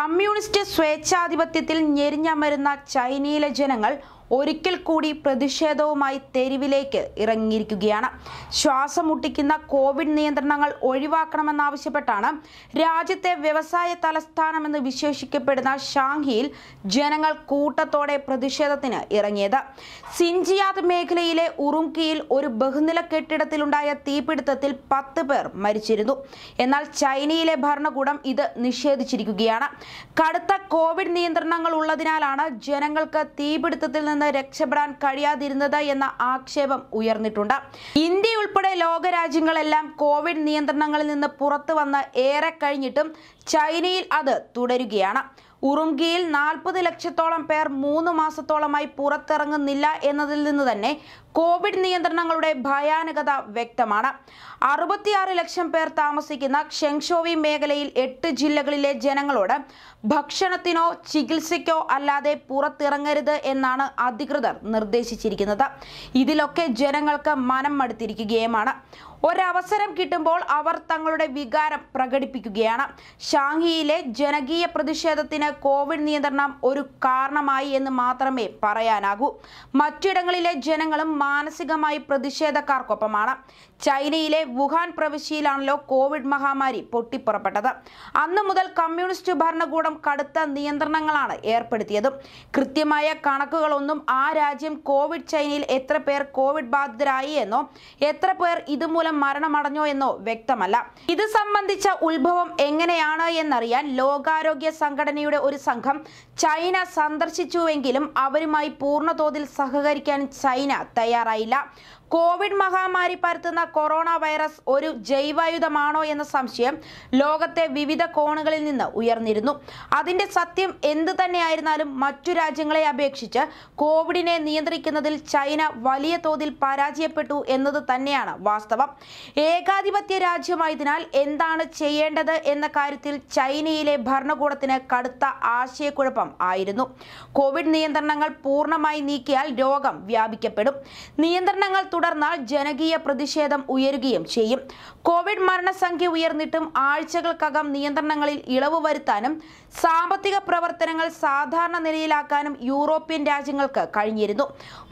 communist സ്വേച്ഛാധിപത്യത്തിൽ ഞെരിഞ്ഞമരുന്ന ചൈനയിലെ ജനങ്ങൾ ഒരിക്കൽ കൂടി പ്രതിഷേധവുമായി തെരുവിലേക്ക് ഇറങ്ങിയിരിക്കുകയാണ് ശ്വാസം മുട്ടിക്കുന്ന കോവിഡ് നിയന്ത്രണങ്ങൾ ഒഴിവാക്കണമെന്നാവശ്യപ്പെട്ടാണ് രാജ്യത്തെ വ്യവസായ തലസ്ഥാനമെന്ന് വിശേഷിക്കപ്പെടുന്ന ഷാങ്ഹിയിൽ ജനങ്ങൾ കൂട്ടത്തോടെ പ്രതിഷേധത്തിന് ഇറങ്ങിയത് സിൻജിയാദ് മേഖലയിലെ ഉറുംകിയിൽ ഒരു ബഹുനില കെട്ടിടത്തിലുണ്ടായ തീപിടുത്തത്തിൽ പത്ത് പേർ മരിച്ചിരുന്നു എന്നാൽ ചൈനയിലെ ഭരണകൂടം ഇത് നിഷേധിച്ചിരിക്കുകയാണ് കടുത്ത കോവിഡ് നിയന്ത്രണങ്ങൾ ഉള്ളതിനാലാണ് ജനങ്ങൾക്ക് തീപിടുത്തത്തിൽ നിന്ന് നിന്ന് രക്ഷപ്പെടാൻ കഴിയാതിരുന്നത് എന്ന ആക്ഷേപം ഉയർന്നിട്ടുണ്ട് ഇന്ത്യ ഉൾപ്പെടെ ലോകരാജ്യങ്ങളെല്ലാം കോവിഡ് നിയന്ത്രണങ്ങളിൽ നിന്ന് പുറത്തു വന്ന് ഏറെ കഴിഞ്ഞിട്ടും ചൈനയിൽ അത് തുടരുകയാണ് ഉറുംഖിയിൽ നാൽപ്പത് ലക്ഷത്തോളം പേർ മൂന്ന് മാസത്തോളമായി പുറത്തിറങ്ങുന്നില്ല എന്നതിൽ നിന്ന് തന്നെ കോവിഡ് നിയന്ത്രണങ്ങളുടെ ഭയാനകത വ്യക്തമാണ് അറുപത്തിയാറ് ലക്ഷം പേർ താമസിക്കുന്ന ഷെങ്ഷോവി മേഖലയിൽ എട്ട് ജില്ലകളിലെ ജനങ്ങളോട് ഭക്ഷണത്തിനോ ചികിത്സയ്ക്കോ അല്ലാതെ പുറത്തിറങ്ങരുത് എന്നാണ് അധികൃതർ നിർദ്ദേശിച്ചിരിക്കുന്നത് ഇതിലൊക്കെ ജനങ്ങൾക്ക് മനം മടുത്തിരിക്കുകയുമാണ് ഒരവസരം കിട്ടുമ്പോൾ അവർ തങ്ങളുടെ വികാരം പ്രകടിപ്പിക്കുകയാണ് ഷാങ്ഹിയിലെ ജനകീയ പ്രതിഷേധത്തിന് കോവിഡ് നിയന്ത്രണം ഒരു കാരണമായി എന്ന് മാത്രമേ പറയാനാകൂ മറ്റിടങ്ങളിലെ ജനങ്ങളും മാനസികമായി പ്രതിഷേധക്കാർക്കൊപ്പമാണ് ചൈനയിലെ വുഹാൻ പ്രവിശ്യയിലാണല്ലോ കോവിഡ് മഹാമാരി പൊട്ടിപ്പുറപ്പെട്ടത് അന്ന് മുതൽ കമ്മ്യൂണിസ്റ്റ് ഭരണകൂടം കടുത്ത നിയന്ത്രണങ്ങളാണ് ഏർപ്പെടുത്തിയതും കൃത്യമായ കണക്കുകളൊന്നും ആ രാജ്യം കോവിഡ് ചൈനയിൽ എത്ര പേർ കോവിഡ് ബാധിതരായി എന്നോ എത്ര പേർ ഇതുമൂലം മൂലം മരണമടഞ്ഞോ എന്നോ വ്യക്തമല്ല ഇത് സംബന്ധിച്ച ഉത്ഭവം എങ്ങനെയാണ് എന്നറിയാൻ ലോകാരോഗ്യ സംഘടനയുടെ ഒരു സംഘം ചൈന സന്ദർശിച്ചുവെങ്കിലും അവരുമായി പൂർണ്ണതോതിൽ സഹകരിക്കാൻ ചൈന തയ്യാറായില്ല കോവിഡ് മഹാമാരി പരത്തുന്ന കൊറോണ വൈറസ് ഒരു ജൈവായുധമാണോ എന്ന സംശയം ലോകത്തെ വിവിധ കോണുകളിൽ നിന്ന് ഉയർന്നിരുന്നു അതിന്റെ സത്യം എന്ത് തന്നെയായിരുന്നാലും മറ്റു രാജ്യങ്ങളെ അപേക്ഷിച്ച് കോവിഡിനെ നിയന്ത്രിക്കുന്നതിൽ ചൈന വലിയ തോതിൽ പരാജയപ്പെട്ടു എന്നത് തന്നെയാണ് വാസ്തവം ഏകാധിപത്യ രാജ്യമായതിനാൽ എന്താണ് ചെയ്യേണ്ടത് എന്ന കാര്യത്തിൽ ചൈനയിലെ ഭരണകൂടത്തിന് കടുത്ത ആശയക്കുഴപ്പം ആയിരുന്നു കോവിഡ് നിയന്ത്രണങ്ങൾ പൂർണ്ണമായി നീക്കിയാൽ രോഗം വ്യാപിക്കപ്പെടും നിയന്ത്രണങ്ങൾ തുടർന്നാൽ ജനകീയ പ്രതിഷേധം ഉയരുകയും ചെയ്യും കോവിഡ് മരണസംഖ്യ ഉയർന്നിട്ടും ആഴ്ചകൾക്കകം നിയന്ത്രണങ്ങളിൽ ഇളവ് വരുത്താനും സാമ്പത്തിക പ്രവർത്തനങ്ങൾ സാധാരണ നിലയിലാക്കാനും യൂറോപ്യൻ രാജ്യങ്ങൾക്ക് കഴിഞ്ഞിരുന്നു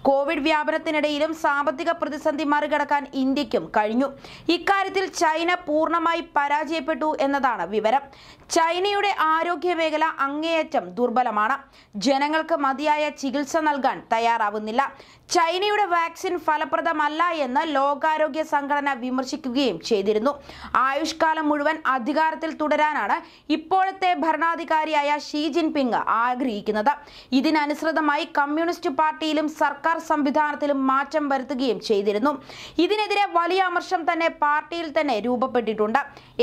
കോവിഡ് വ്യാപനത്തിനിടയിലും സാമ്പത്തിക പ്രതിസന്ധി മറികടക്കാൻ ഇന്ത്യക്കും കഴിഞ്ഞു ഇക്കാര്യത്തിൽ ചൈന പൂർണ്ണമായി പരാജയപ്പെട്ടു എന്നതാണ് വിവരം ചൈനയുടെ ആരോഗ്യമേഖല അങ്ങേയറ്റം ദുർബലമാണ് ജനങ്ങൾക്ക് മതിയായ ചികിത്സ നൽകാൻ തയ്യാറാവുന്നില്ല ചൈനയുടെ വാക്സിൻ ഫലപ്രദമല്ല എന്ന് ലോകാരോഗ്യ സംഘടന വിമർശിക്കുകയും ചെയ്തിരുന്നു ആയുഷ്കാലം മുഴുവൻ അധികാരത്തിൽ തുടരാനാണ് ഇപ്പോഴത്തെ ഭരണാധികാരിയായ ഷീ ജിൻപിങ് ആഗ്രഹിക്കുന്നത് ഇതിനനുസൃതമായി കമ്മ്യൂണിസ്റ്റ് പാർട്ടിയിലും സർക്കാർ സംവിധാനത്തിലും മാറ്റം വരുത്തുകയും ചെയ്തിരുന്നു ഇതിനെതിരെ വലിയ അമർഷം തന്നെ പാർട്ടിയിൽ തന്നെ രൂപപ്പെട്ടിട്ടുണ്ട്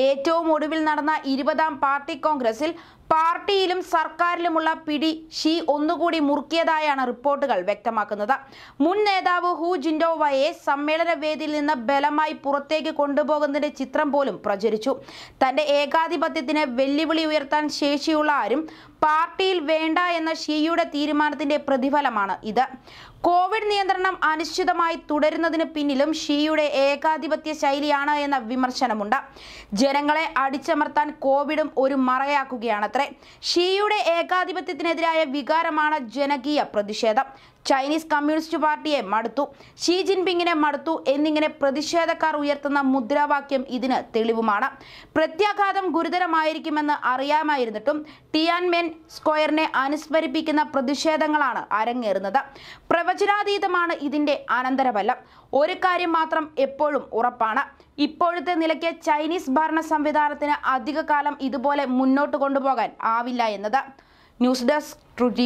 ഏറ്റവും ഒടുവിൽ നടന്ന ഇരുപതാം പാർട്ടി പാർട്ടി കോൺഗ്രസിൽ പാർട്ടിയിലും സർക്കാരിലുമുള്ള പിടി ഷീ ഒന്നുകൂടി മുറുക്കിയതായാണ് റിപ്പോർട്ടുകൾ വ്യക്തമാക്കുന്നത് മുൻ നേതാവ് ഹു ജിൻഡോവയെ സമ്മേളന വേദിയിൽ നിന്ന് ബലമായി പുറത്തേക്ക് കൊണ്ടുപോകുന്നതിന്റെ ചിത്രം പോലും പ്രചരിച്ചു തന്റെ ഏകാധിപത്യത്തിന് വെല്ലുവിളി ഉയർത്താൻ ശേഷിയുള്ള ആരും പാർട്ടിയിൽ വേണ്ട എന്ന ഷീയുടെ തീരുമാനത്തിന്റെ പ്രതിഫലമാണ് ഇത് കോവിഡ് നിയന്ത്രണം അനിശ്ചിതമായി തുടരുന്നതിന് പിന്നിലും ഷീയുടെ ഏകാധിപത്യ ശൈലിയാണ് എന്ന വിമർശനമുണ്ട് ജനങ്ങളെ അടിച്ചമർത്താൻ കോവിഡും ഒരു മറയാക്കുകയാണത്രേ ഷീയുടെ ഏകാധിപത്യത്തിനെതിരായ വികാരമാണ് ജനകീയ പ്രതിഷേധം ചൈനീസ് കമ്മ്യൂണിസ്റ്റ് പാർട്ടിയെ മടുത്തു ഷീ ജിൻപിങ്ങിനെ മടുത്തു എന്നിങ്ങനെ പ്രതിഷേധക്കാർ ഉയർത്തുന്ന മുദ്രാവാക്യം ഇതിന് തെളിവുമാണ് പ്രത്യാഘാതം ഗുരുതരമായിരിക്കുമെന്ന് അറിയാമായിരുന്നിട്ടും ടിയാൻമെൻ സ്ക്വയറിനെ അനുസ്മരിപ്പിക്കുന്ന പ്രതിഷേധങ്ങളാണ് അരങ്ങേറുന്നത് പ്രവചനാതീതമാണ് ഇതിന്റെ അനന്തരഫലം ഒരു കാര്യം മാത്രം എപ്പോഴും ഉറപ്പാണ് ഇപ്പോഴത്തെ നിലയ്ക്ക് ചൈനീസ് ഭരണ സംവിധാനത്തിന് അധികകാലം ഇതുപോലെ മുന്നോട്ട് കൊണ്ടുപോകാൻ ആവില്ല എന്നത് ന്യൂസ് ഡെസ്ക് ട്രൂ ടി